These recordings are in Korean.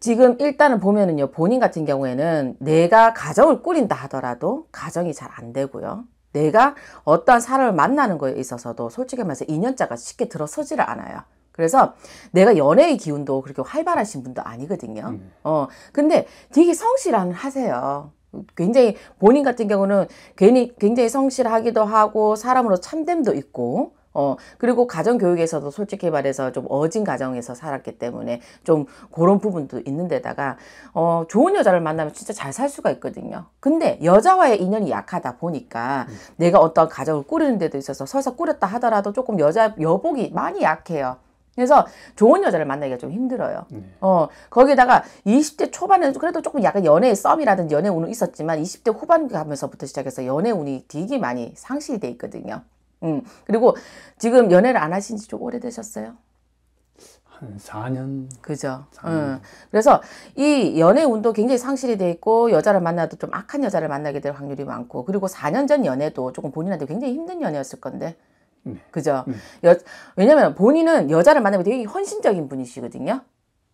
지금 일단은 보면은요, 본인 같은 경우에는 내가 가정을 꾸린다 하더라도 가정이 잘 안 되고요. 내가 어떠한 사람을 만나는 거에 있어서도 솔직히 말해서 인연자가 쉽게 들어서지를 않아요. 그래서 내가 연애의 기운도 그렇게 활발하신 분도 아니거든요. 음. 어, 근데 되게 성실한 하세요. 굉장히 본인 같은 경우는 괜히 굉장히 성실하기도 하고 사람으로 참됨도 있고 어, 그리고 가정교육에서도 솔직히 말해서 좀 어진 가정에서 살았기 때문에 좀 그런 부분도 있는데다가, 어, 좋은 여자를 만나면 진짜 잘 살 수가 있거든요. 근데 여자와의 인연이 약하다 보니까 음. 내가 어떤 가정을 꾸리는 데도 있어서 설사 꾸렸다 하더라도 조금 여자, 여복이 많이 약해요. 그래서 좋은 여자를 만나기가 좀 힘들어요. 네. 어, 거기다가 20대 초반에는 그래도 조금 약간 연애의 썸이라든지 연애 운은 있었지만 20대 후반 가면서부터 시작해서 연애 운이 되게 많이 상실이 돼 있거든요. 음. 그리고 지금 연애를 안 하신 지 좀 오래되셨어요? 한 4년. 그죠. 4년. 음. 그래서 이 연애 운도 굉장히 상실이 돼 있고 여자를 만나도 좀 악한 여자를 만나게 될 확률이 많고 그리고 4년 전 연애도 조금 본인한테 굉장히 힘든 연애였을 건데. 네. 그죠. 네. 여, 왜냐면 본인은 여자를 만나면 되게 헌신적인 분이시거든요.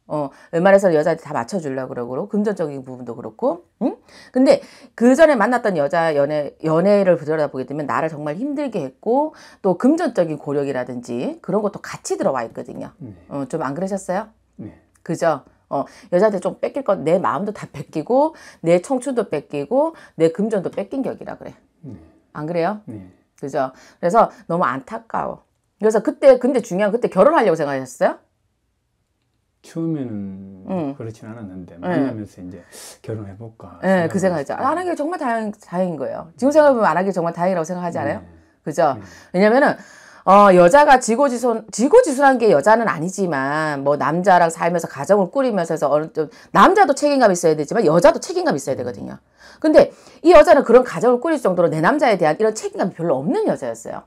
어, 웬만해서 여자한테 다 맞춰주려고 그러고, 금전적인 부분도 그렇고, 응? 근데 그 전에 만났던 여자 연애, 연애를 들여다보게 되면 나를 정말 힘들게 했고, 또 금전적인 고력이라든지 그런 것도 같이 들어와 있거든요. 네. 어, 좀 안 그러셨어요? 네. 그죠? 어, 여자한테 좀 뺏길 건 내 마음도 다 뺏기고, 내 청춘도 뺏기고, 내 금전도 뺏긴 격이라 그래. 네. 안 그래요? 네. 그죠? 그래서 너무 안타까워. 그래서 그때, 근데 중요한 그때 결혼하려고 생각하셨어요? 처음에는 응. 그렇진 않았는데 만나면서 응. 이제 결혼해 볼까. 네, 그 생각했죠. 안 하기 정말 다행 다행인 거예요. 지금 생각해면안 하기 정말 다행이라고 생각하지 않아요? 네. 그죠? 네. 왜냐면은 어, 여자가 지고지손, 지고지순한 게 여자는 아니지만, 뭐, 남자랑 살면서 가정을 꾸리면서 서 어느 좀, 남자도 책임감 있어야 되지만, 여자도 책임감 있어야 되거든요. 근데 이 여자는 그런 가정을 꾸릴 정도로 내 남자에 대한 이런 책임감이 별로 없는 여자였어요.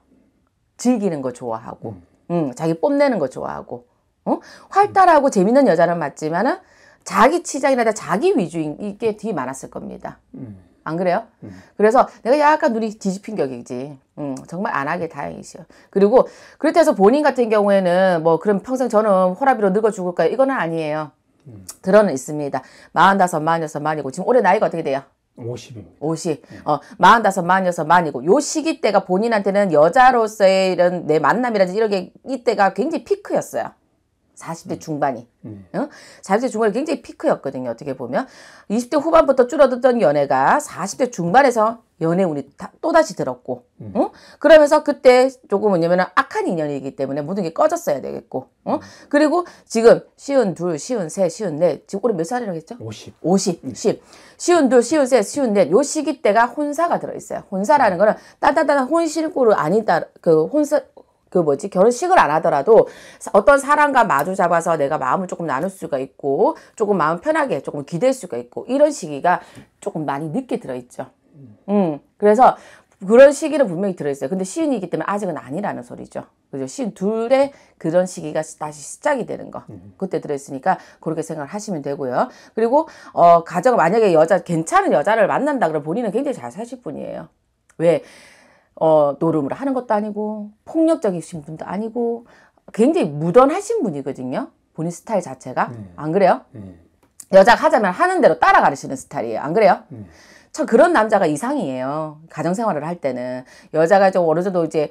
즐기는 거 좋아하고, 음. 응, 음, 자기 뽐내는 거 좋아하고. 어? 활달하고 재밌는 여자는 맞지만은 자기 치장이나 자기 위주인 게 되게 많았을 겁니다. 음. 안 그래요? 음. 그래서 내가 약간 눈이 뒤집힌 격이지. 음, 정말 안 하게 다행이시요. 그리고 그렇다 해서 본인 같은 경우에는 뭐 그럼 평생 저는 호라비로 늙어 죽을까요? 이거는 아니에요. 음. 들어는 있습니다. 45, 46, 47. 지금 올해 나이가 어떻게 돼요? 50입니다. 50. 네. 어, 45, 46, 47. 요 시기 때가 본인한테는 여자로서의 이런 내 만남이라든지 이런 게 이때가 굉장히 피크였어요. 40대 음. 중반이. 음. 어? 40대 중반이 굉장히 피크였거든요. 어떻게 보면. 20대 후반부터 줄어들던 연애가 40대 중반에서 연애운이 다, 또다시 들었고. 음. 어? 그러면서 그때 조금 뭐냐면 악한 인연이기 때문에 모든 게 꺼졌어야 되겠고. 어? 음. 그리고 지금 시운 둘, 시운 셋, 시운 넷. 지금 올해 몇 살이라고 했죠? 50. 50, 음. 10. 쉬운 둘, 시운 셋, 시운 넷. 요 시기 때가 혼사가 들어있어요. 혼사라는 음. 거는 따다다다 혼신고를 아니다. 그 혼사, 그 뭐지 결혼식을 안 하더라도 어떤 사람과 마주 잡아서 내가 마음을 조금 나눌 수가 있고 조금 마음 편하게 조금 기댈 수가 있고 이런 시기가 조금 많이 늦게 들어있죠. 음, 음. 그래서 그런 시기는 분명히 들어있어요. 근데 시인이기 때문에 아직은 아니라는 소리죠. 그죠? 시인 둘의 그런 시기가 다시 시작이 되는 거. 음. 그때 들어있으니까 그렇게 생각을 하시면 되고요. 그리고 어 가정 만약에 여자 괜찮은 여자를 만난다 그러면 본인은 굉장히 잘 사실 분이에요. 왜? 어, 노름을 하는 것도 아니고 폭력적이신 분도 아니고 굉장히 무던하신 분이거든요. 본인 스타일 자체가 네. 안 그래요? 네. 여자가 하자면 하는 대로 따라가르시는 스타일이에요. 안 그래요? 네. 참 그런 남자가 이상이에요. 가정생활을 할 때는 여자가 좀 어느 정도 이제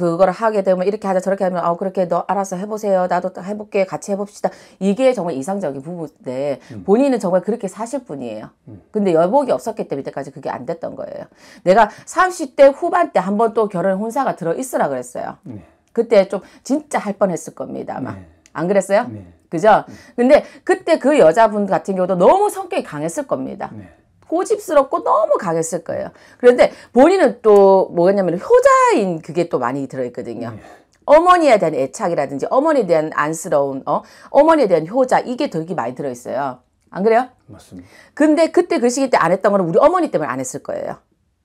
그걸 하게 되면 이렇게 하자 저렇게 하면 어 그렇게 너 알아서 해보세요 나도 해볼게 같이 해봅시다 이게 정말 이상적인 부분인데 음. 본인은 정말 그렇게 사실 뿐이에요 음. 근데 여복이 없었기 때문에 이때까지 그게 안 됐던 거예요 내가 30대 후반 때한번 또 결혼 혼사가 들어있으라 그랬어요 네. 그때 좀 진짜 할 뻔했을 겁니다 아마 네. 안 그랬어요? 네. 그죠? 음. 근데 그때 그 여자분 같은 경우도 너무 성격이 강했을 겁니다. 네. 고집스럽고 너무 강했을 거예요. 그런데 본인은 또 뭐냐면 였 효자인 그게 또 많이 들어있거든요. 네. 어머니에 대한 애착이라든지 어머니에 대한 안쓰러운 어? 어머니에 대한 효자 이게 되게 많이 들어있어요. 안 그래요? 맞습니다. 근데 그때 그 시기 때 안 했던 거는 우리 어머니 때문에 안 했을 거예요.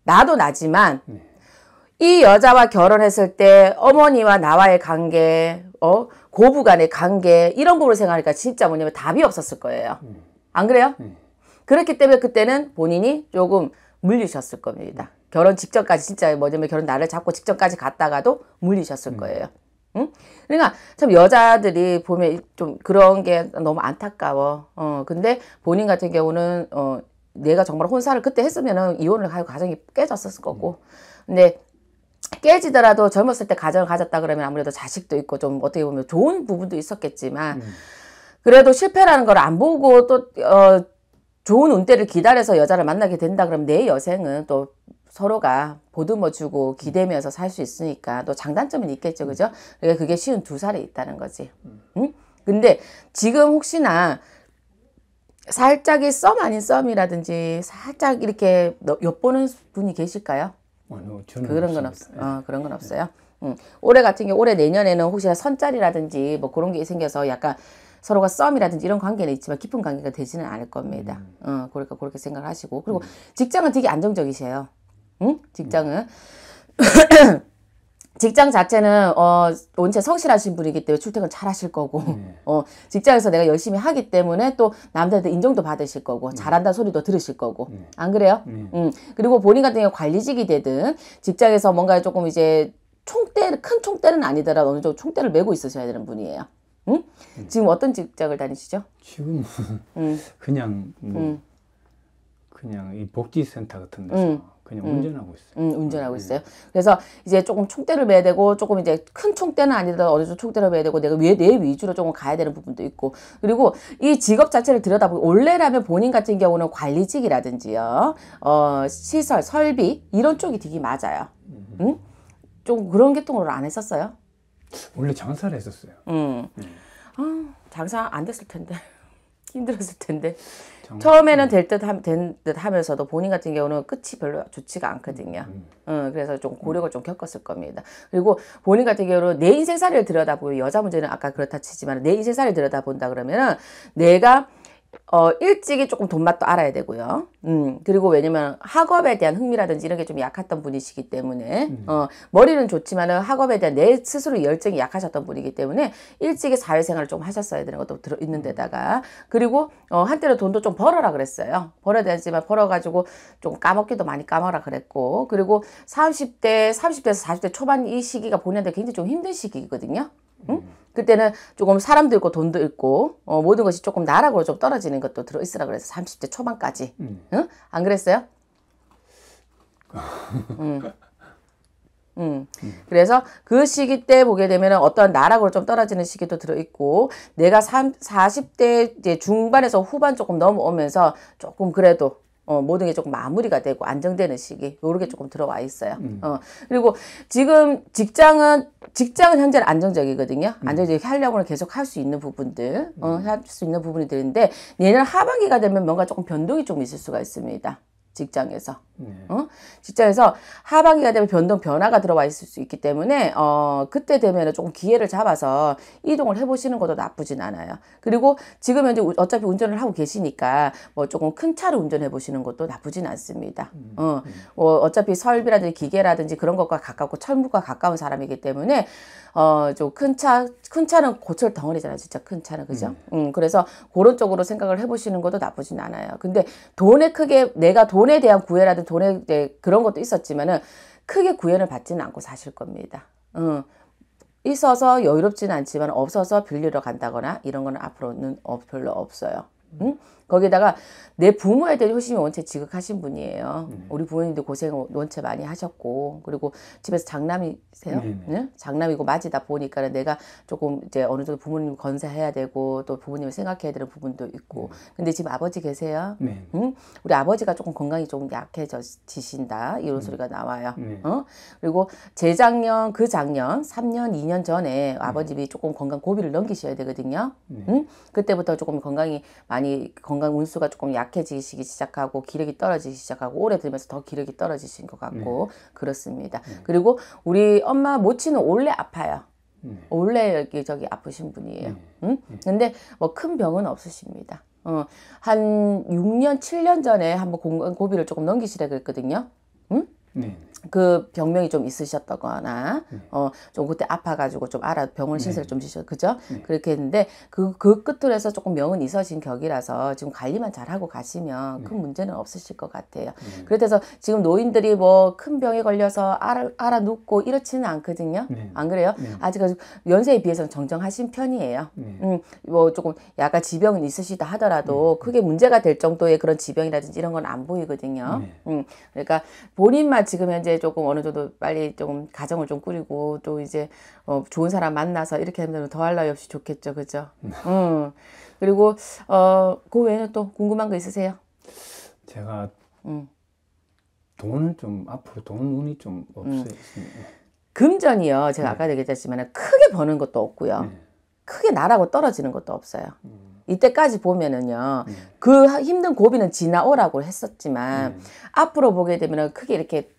나도 나지만 네. 이 여자와 결혼했을 때 어머니와 나와의 관계, 어? 고부 간의 관계 이런 거로 생각하니까 진짜 뭐냐면 답이 없었을 거예요. 음. 안 그래요? 네. 그렇기 때문에 그때는 본인이 조금 물리셨을 겁니다. 결혼 직전까지 진짜 뭐냐면 결혼 날을 잡고 직전까지 갔다가도 물리셨을 음. 거예요. 응? 그러니까 참 여자들이 보면 좀 그런 게 너무 안타까워. 어, 근데 본인 같은 경우는 어, 내가 정말 혼사를 그때 했으면 이혼을 할 가정이 깨졌었을 거고. 음. 근데 깨지더라도 젊었을 때 가정을 가졌다 그러면 아무래도 자식도 있고 좀 어떻게 보면 좋은 부분도 있었겠지만 음. 그래도 실패라는 걸 안 보고 또 어, 좋은 운때를 기다려서 여자를 만나게 된다 그러면 내 여생은 또 서로가 보듬어주고 음. 기대면서 살 수 있으니까 또 장단점은 있겠죠 음. 그죠 그러니까 그게 쉬운 두 살에 있다는 거지 음. 응? 근데 지금 혹시나 살짝의 썸 아닌 썸이라든지 살짝 이렇게 엿보는 분이 계실까요? 아니요, 어, 뭐 그런 건 없, 어, 요 네. 그런 건 네. 없어요. 응. 올해 같은 경우 올해 내년에는 혹시나 선짤이라든지 뭐 그런 게 생겨서 약간 서로가 썸이라든지 이런 관계는 있지만 깊은 관계가 되지는 않을 겁니다. 음. 어, 그러니까 그렇게 생각을 하시고 그리고 음. 직장은 되게 안정적이세요. 응? 직장은 음. 직장 자체는 어 원체 성실하신 분이기 때문에 출퇴근 잘 하실 거고 네. 어 직장에서 내가 열심히 하기 때문에 또 남들한테 인정도 받으실 거고 네. 잘한다 소리도 들으실 거고 네. 안 그래요? 네. 음 그리고 본인 같은 경우 관리직이 되든 직장에서 뭔가 조금 이제 총대 큰 총대는 아니더라도 어느 정도 총대를 메고 있으셔야 되는 분이에요. 응? 음. 지금 어떤 직장을 다니시죠? 지금 음. 그냥 뭐 음. 그냥 이 복지센터 같은 데서 그냥 운전하고 있어요. 운전하고 네. 있어요. 그래서 이제 조금 총대를 매야 되고 조금 이제 큰 총대는 아니더라도 어느 정도 총대를 매야 되고 내가 왜내 위주로 조금 가야 되는 부분도 있고 그리고 이 직업 자체를 들여다보면 원래라면 본인 같은 경우는 관리직이라든지요, 어, 시설 설비 이런 쪽이 되게 맞아요. 음. 응? 좀 그런 계통으로 안 했었어요? 원래 장사를 했었어요. 음. 음. 아, 장사 안 됐을 텐데. 힘들었을 텐데. 장... 처음에는 음. 될듯된듯 하면서도 본인 같은 경우는 끝이 별로 좋지가 않거든요. 음. 음 그래서 좀 고려가 음. 좀 겪었을 겁니다. 그리고 본인 같은 경우는 내인생살를 들여다보면 여자 문제는 아까 그렇다 치지만 내인생살를 들여다본다 그러면은 내가 어, 일찍이 조금 돈맛도 알아야 되고요. 음, 그리고 왜냐면 학업에 대한 흥미라든지 이런 게 좀 약했던 분이시기 때문에, 음. 어, 머리는 좋지만은 학업에 대한 내 스스로 열정이 약하셨던 분이기 때문에 일찍이 사회생활을 좀 하셨어야 되는 것도 들어 있는 데다가, 그리고, 어, 한때는 돈도 좀 벌어라 그랬어요. 벌어야 되지만 벌어가지고 좀 까먹기도 많이 까먹라 어 그랬고, 그리고 30대, 30대에서 40대 초반 이 시기가 본인한테 굉장히 좀 힘든 시기거든요. 응? 그때는 조금 사람도 있고 돈도 있고 어, 모든 것이 조금 나락으로 좀 떨어지는 것도 들어 있으라 그래서 30대 초반까지. 음. 응? 안 그랬어요? 응. 음. 그래서 그 시기 때 보게 되면 어떤 나락으로 좀 떨어지는 시기도 들어있고, 내가 3, 40대 이제 중반에서 후반 조금 넘어오면서 조금 그래도 어, 모든 게 조금 마무리가 되고 안정되는 시기 요렇게 조금 들어와 있어요. 음. 어, 그리고 지금 직장은 직장은 현재는 안정적이거든요. 음. 안정적이게 하려고는 계속 할 수 있는 부분들 어, 음. 할수 있는 부분이 되는데 내년 하반기가 되면 뭔가 조금 변동이 좀 있을 수가 있습니다. 직장에서. 네. 어? 직장에서 하반기가 되면 변동 변화가 들어와 있을 수 있기 때문에 어 그때 되면 조금 기회를 잡아서 이동을 해보시는 것도 나쁘진 않아요. 그리고 지금 현재 어차피 운전을 하고 계시니까 뭐 조금 큰 차를 운전해 보시는 것도 나쁘진 않습니다. 음, 어, 음. 뭐 어차피 설비라든지 기계라든지 그런 것과 가깝고 철물과 가까운 사람이기 때문에 어 좀 큰 차, 큰 차는 고철 덩어리잖아요. 진짜 큰 차는 그죠? 음. 음, 그래서 그런 쪽으로 생각을 해보시는 것도 나쁘진 않아요. 근데 돈에 크게 내가 돈 돈에 대한 구애라든 돈에 대 그런 것도 있었지만은 크게 구애를 받지는 않고 사실 겁니다. 음, 있어서 여유롭지는 않지만 없어서 빌리러 간다거나 이런 거는 앞으로는 어, 별로 없어요. 음? 거기다가 내 부모에 대한 효심이 원체 지극하신 분이에요. 네. 우리 부모님도 고생 을 원체 많이 하셨고 그리고 집에서 장남이세요. 네. 네? 장남이고 맞이다 보니까 내가 조금 이제 어느 정도 부모님 건사해야 되고 또 부모님을 생각해야 되는 부분도 있고 음. 근데 지금 아버지 계세요. 네. 응? 우리 아버지가 조금 건강이 조금 약해지신다 이런 소리가 나와요. 네. 어? 그리고 재작년 그 작년 3년 2년 전에 아버님이 조금 건강 고비를 넘기셔야 되거든요. 네. 응? 그때부터 조금 건강이 많이 건 건강 운수가 조금 약해지기 시작하고 기력이 떨어지기 시작하고 오래 들면서 더 기력이 떨어지신 것 같고 네. 그렇습니다. 네. 그리고 우리 엄마 모친은 원래 아파요. 네. 원래 여기 저기 아프신 분이에요. 네. 응? 네. 근데 뭐 큰 병은 없으십니다. 어, 한 6년, 7년 전에 한번 고비를 조금 넘기시라 그랬거든요. 네. 그 병명이 좀 있으셨다거나 네. 어좀 그때 아파가지고 좀 알아 병원 신세를 네. 좀 지셨 그죠? 네. 그렇게 했는데 그그 그 끝들에서 조금 명은 있어진 격이라서 지금 관리만 잘 하고 가시면 네. 큰 문제는 없으실 것 같아요. 네. 그래서 지금 노인들이 뭐 큰 병에 걸려서 알아 알아 눕고 이렇지는 않거든요. 안 그래요? 아직 연세에 비해서는 정정하신 편이에요. 음뭐 조금 약간 지병은 있으시다 하더라도 크게 문제가 될 정도의 그런 지병이라든지 이런 건 안 보이거든요. 음 그러니까 본인만 지금 현재 조금 어느 정도 빨리 조금 가정을 좀 꾸리고 또 이제 어, 좋은 사람 만나서 이렇게 하면 더할 나위 없이 좋겠죠, 그죠? 네. 음. 그리고 어, 그 외에는 또 궁금한 거 있으세요? 제가 음. 돈을 좀 앞으로 돈 운이 좀 없어요. 음. 금전이요. 제가 네. 아까 얘기했지만 크게 버는 것도 없고요. 네. 크게 나라고 떨어지는 것도 없어요. 음. 이때까지 보면은요, 음. 그 힘든 고비는 지나오라고 했었지만, 음. 앞으로 보게 되면은 크게 이렇게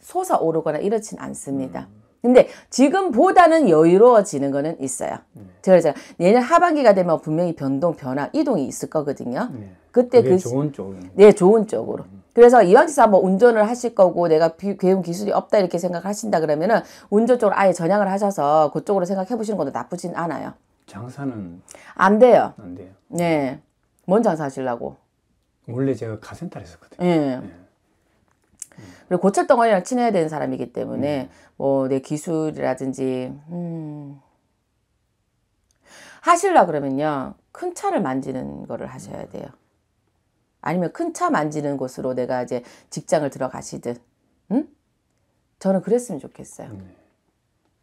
솟아오르거나 이렇진 않습니다. 음. 근데 지금보다는 여유로워지는 거는 있어요. 음. 제가 제가 내년 하반기가 되면 분명히 변동, 변화, 이동이 있을 거거든요. 네. 그때 그 좋은 쪽으로. 네, 좋은 쪽으로. 음. 그래서 이왕 지사 뭐 운전을 하실 거고 내가 배운 기술이 없다 이렇게 생각하신다 그러면은 운전 쪽으로 아예 전향을 하셔서 그쪽으로 생각해 보시는 것도 나쁘진 않아요. 장사는 안 돼요. 안 돼요. 네. 뭔 장사 하시려고? 원래 제가 가센터를 했었거든요. 네. 네. 그리고 고철 덩어리랑 친해야 되는 사람이기 때문에 음. 뭐내 기술이라든지 음. 하실라 그러면요 큰 차를 만지는 거를 하셔야 돼요. 아니면 큰 차 만지는 곳으로 내가 이제 직장을 들어가시든, 응? 음? 저는 그랬으면 좋겠어요. 네.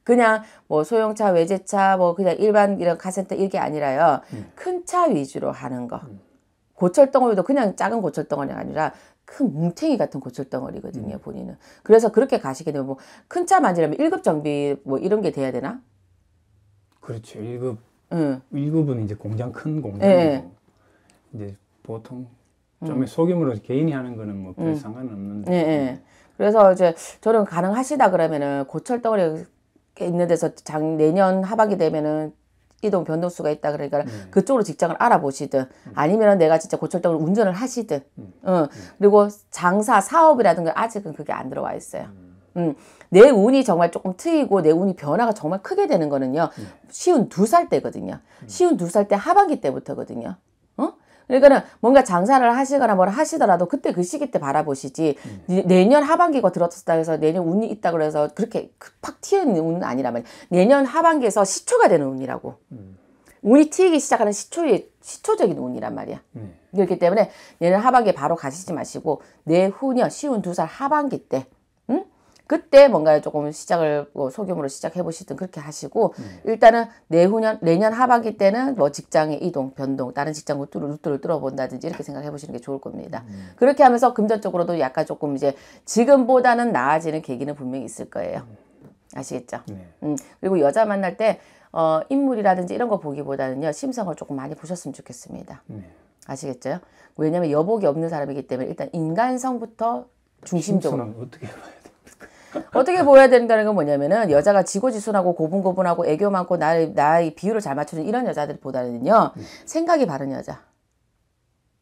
그냥 뭐 소형차, 외제차, 뭐 그냥 일반 이런 카센터 이게 아니라요. 음. 큰차 위주로 하는 거. 음. 고철덩어리도 그냥 작은 고철덩어리가 아니라 큰 뭉탱이 같은 고철덩어리거든요, 음. 본인은. 그래서 그렇게 가시게 되면 뭐 큰 차 만지려면 일급 정비 뭐 이런 게 돼야 되나? 그렇죠. 일급 응. 1급은 이제 공장 큰 공장이고 네. 이제 보통 음. 좀 음. 소규모로 개인이 하는 거는 뭐별 음. 상관없는데. 네. 예, 예. 그래서 이제 저는 가능하시다 그러면은 고철덩어리 있는 데서 장 내년 하반기 되면은 이동 변동수가 있다 그러니까 음. 그쪽으로 직장을 알아보시든 음. 아니면 내가 진짜 고철적으로 운전을 하시든 음. 어. 음. 그리고 장사 사업이라든가 아직은 그게 안 들어와 있어요 음. 음. 내 운이 정말 조금 트이고 내 운이 변화가 정말 크게 되는 거는요 쉬운 두 살 때거든요 쉬운 두 살 때 하반기 때부터거든요 그러니까는 뭔가 장사를 하시거나 뭘 하시더라도 그때 그 시기 때 바라보시지 음. 내년 하반기가 들었다 해서 내년 운이 있다 그래서 그렇게 그 팍 튀는 운은 아니라면 내년 하반기에서 시초가 되는 운이라고. 음. 운이 튀기 시작하는 시초의 시초적인 운이란 말이야. 음. 그렇기 때문에 내년 하반기에 바로 가시지 마시고 내후년 쉬운 두 살 하반기 때 그때 뭔가 조금 시작을 뭐 소규모로 시작해 보시든 그렇게 하시고 음. 일단은 내후년 내년 하반기 때는 뭐 직장의 이동 변동 다른 직장 루트를 루트를 뚫어본다든지 이렇게 생각해 보시는 게 좋을 겁니다. 음. 그렇게 하면서 금전적으로도 약간 조금 이제 지금보다는 나아지는 계기는 분명히 있을 거예요. 음. 아시겠죠? 네. 음. 그리고 여자 만날 때 어, 인물이라든지 이런 거 보기보다는요 심성을 조금 많이 보셨으면 좋겠습니다. 네. 아시겠죠? 왜냐하면 여복이 없는 사람이기 때문에 일단 인간성부터 중심적으로 어떻게 봐야 돼? 어떻게 보여야 된다는 건 뭐냐면은 여자가 지고지순하고 고분고분하고 애교 많고 나의 나의 비율을 잘 맞추는 이런 여자들보다는요 생각이 바른 여자,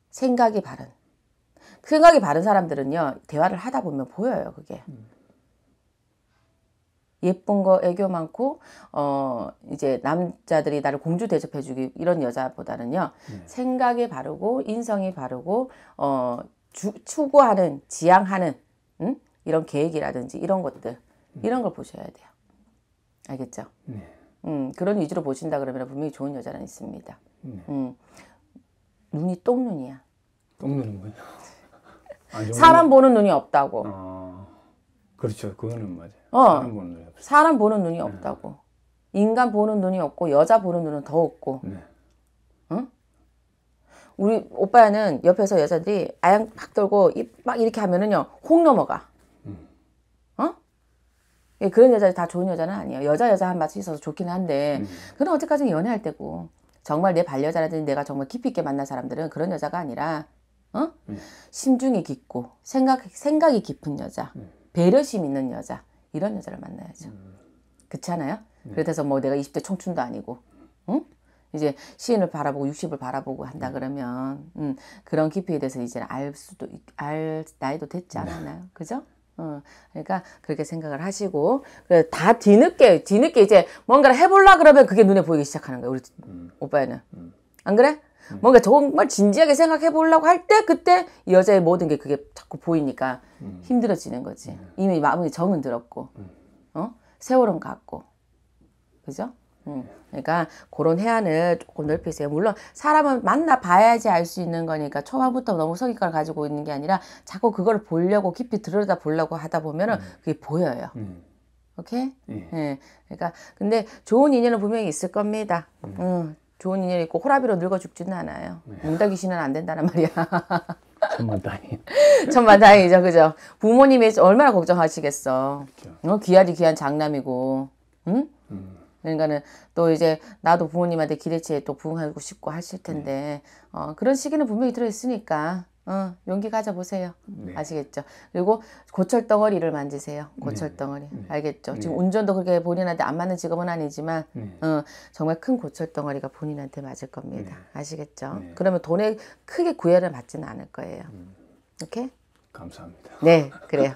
생각이 바른 생각이 바른 사람들은요 대화를 하다 보면 보여요 그게. 예쁜 거 애교 많고 어 이제 남자들이 나를 공주 대접해 주기 이런 여자보다는요 네. 생각이 바르고 인성이 바르고 어 추구하는 지향하는 응? 음? 이런 계획이라든지 이런 것들 음. 이런 걸 보셔야 돼요. 알겠죠? 네. 음, 그런 위주로 보신다 그러면 분명히 좋은 여자는 있습니다. 네. 음, 눈이 똥눈이야. 똥눈은 뭐예요? 아, 사람 보는 눈이 없다고. 아, 그렇죠. 그거는 맞아요. 어, 사람 보는 눈이 없어 사람 보는 눈이 네. 없다고. 네. 인간 보는 눈이 없고 여자 보는 눈은 더 없고. 네. 응? 우리 오빠는 옆에서 여자들이 아양 팍 돌고 입막 이렇게 하면은요. 홍 넘어가. 예, 그런 여자들 다 좋은 여자는 아니에요. 여자 여자 한 맛이 있어서 좋긴 한데 음. 그건 어제까지는 연애할 때고 정말 내 반려자라든지 내가 정말 깊이 있게 만난 사람들은 그런 여자가 아니라 어? 음. 심중이 깊고 생각 생각이 깊은 여자, 음. 배려심 있는 여자 이런 여자를 만나야죠. 음. 그렇지 않아요? 네. 그래서 뭐 내가 20대 청춘도 아니고, 응? 이제 시인을 바라보고 60을 바라보고 한다 음. 그러면 음, 그런 깊이에 대해서 이제 알 수도 알 나이도 됐지 네. 않았나요? 그죠? 어, 그러니까 그렇게 생각을 하시고 그래 다 뒤늦게 뒤늦게 이제 뭔가를 해볼라 그러면 그게 눈에 보이기 시작하는 거예요 우리 음. 오빠에는 음. 안 그래? 음. 뭔가 정말 진지하게 생각해 보려고 할 때 그때 이 여자의 모든 게 그게 자꾸 보이니까 음. 힘들어지는 거지 음. 이미 마음에 정은 들었고 어 세월은 갔고 그죠? 음. 그러니까 그런 해안을 조금 넓히세요. 물론 사람은 만나 봐야지 알 수 있는 거니까 초반부터 너무 성의관을 가지고 있는 게 아니라 자꾸 그걸 보려고 깊이 들여다 보려고 하다 보면은 음. 그게 보여요. 음. 오케이? 예. 예. 그러니까 근데 좋은 인연은 분명히 있을 겁니다. 음. 음. 좋은 인연이 있고 호라비로 늙어 죽지는 않아요. 뭉다귀신은 네. 안 된다는 말이야. 천만다행. 천만다행이죠, 그죠? 부모님이 얼마나 걱정하시겠어. 그렇죠. 어, 귀하디 귀한 장남이고, 응? 음? 그러니까는 또 이제 나도 부모님한테 기대치에 또 부응하고 싶고 하실 텐데 어, 그런 시기는 분명히 들어있으니까 어, 용기 가져보세요. 네. 아시겠죠? 그리고 고철 덩어리를 만지세요. 고철 네. 덩어리. 네. 알겠죠? 지금 네. 운전도 그렇게 본인한테 안 맞는 직업은 아니지만, 네. 어, 정말 큰 고철 덩어리가 본인한테 맞을 겁니다. 네. 아시겠죠? 그러면 돈에 크게 구애를 받지는 않을 거예요. 음. 오케이? 감사합니다. 네, 그래요.